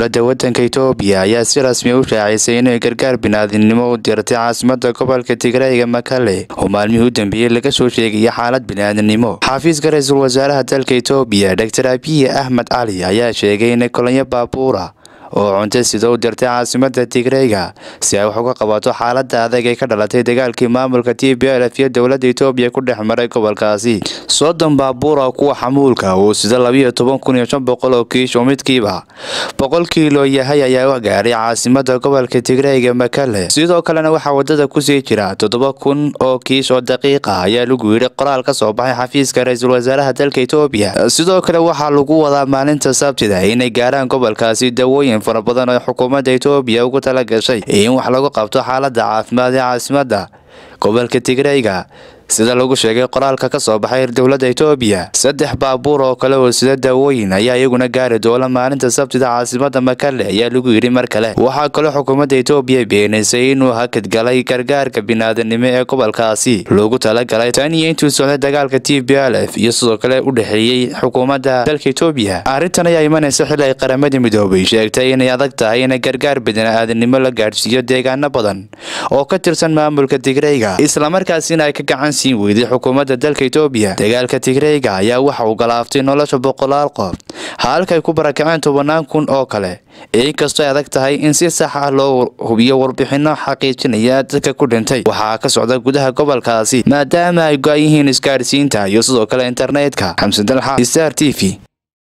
dowladda wadanka itoobiya ayaa si rasmi ah u shaacisay inay gargaar biniaadinimo u dirtay caasimadda gobolka tigrayga makale oo maalmihii u dambeeyey laga soo sheegaya xaalad binaadinimo xaafiiska ra-iisul wasaaraha dalka itoobiya doctor abiye axmed cali ayaa sheegay inay kolonyo baabuura oo cuntay sida u dirtay caasimada tigreyga si ay wax uga qabato xaalada adag ee ka dhalatay dagaalkii maamulka t b lf iyo dowlada etoobiya ku dhex maray gobolkaasi soddon baabuura kuwa xamuulka uu sida labiyo toban kun iyo shan boqol oo kiish oo midkiiba boqolkii loo yahay ayaa gaaray caasimada gobolka tigreyga makale sidoo kalena waxaa wadada kusii jira toddoba kun oo kiish oo daqiiqa ayaa lagu yidhi qoraal ka soo baxay xafiiska ra-iisul wasaaraha dalka etoobiya sidoo kale waxaa lagu wadaa maalinta sabtida inay gaaraan gobolkaasi dawooyin barnaamijyooyin fara badan oo xukuumadda etoobiya ugu tala gashay in wax lagu qabto xaaladda caafimaad ee caasimadda gobolka tigreyga sida lagu sheegay qoraalka ka soo baxay dowladda itoobiya saddex baabuur oo kale oo sida daawooyin ayaa iyaguna gaari doona maalinta sabtida caasimada makale ayaa lagu yidhi mar kale waxaa kaloo xukuumadda etoobiya beenaysay inuu hakad galay gargaarka biniaadanimo ee gobolkaasi loogu talagalay tan iyo intuu socday dagaalka t b l f iyo sidoo kale u dhexeeyey xukuumadda dalka itoobiya arrintan ayaa imanaysa xil ay qaramadii midoobay sheegtay inay adag tahay inay gargaar biniaadanimo la gaadhsiiyo deegaano badan oo ka tirsan maamulka tigreyga islamarkaasina ay ka gacan siin weyday xukuumadda dalka etoobiya dagaalka tigreyga ayaa waxa uu galaaftay nolosha boqolaal qof halkay ku barakaceen tobannaan kun oo kale inkastoo ay adag tahay in si sax ah loo hubiyo warbixinno xaqiijinaya dadka ku dhintay waxaa ka socda gudaha gobolkaasi maadaama ay go ayihiin yihiin isgaadhsiinta iyo sidoo kale internetka xamsandalxa star t v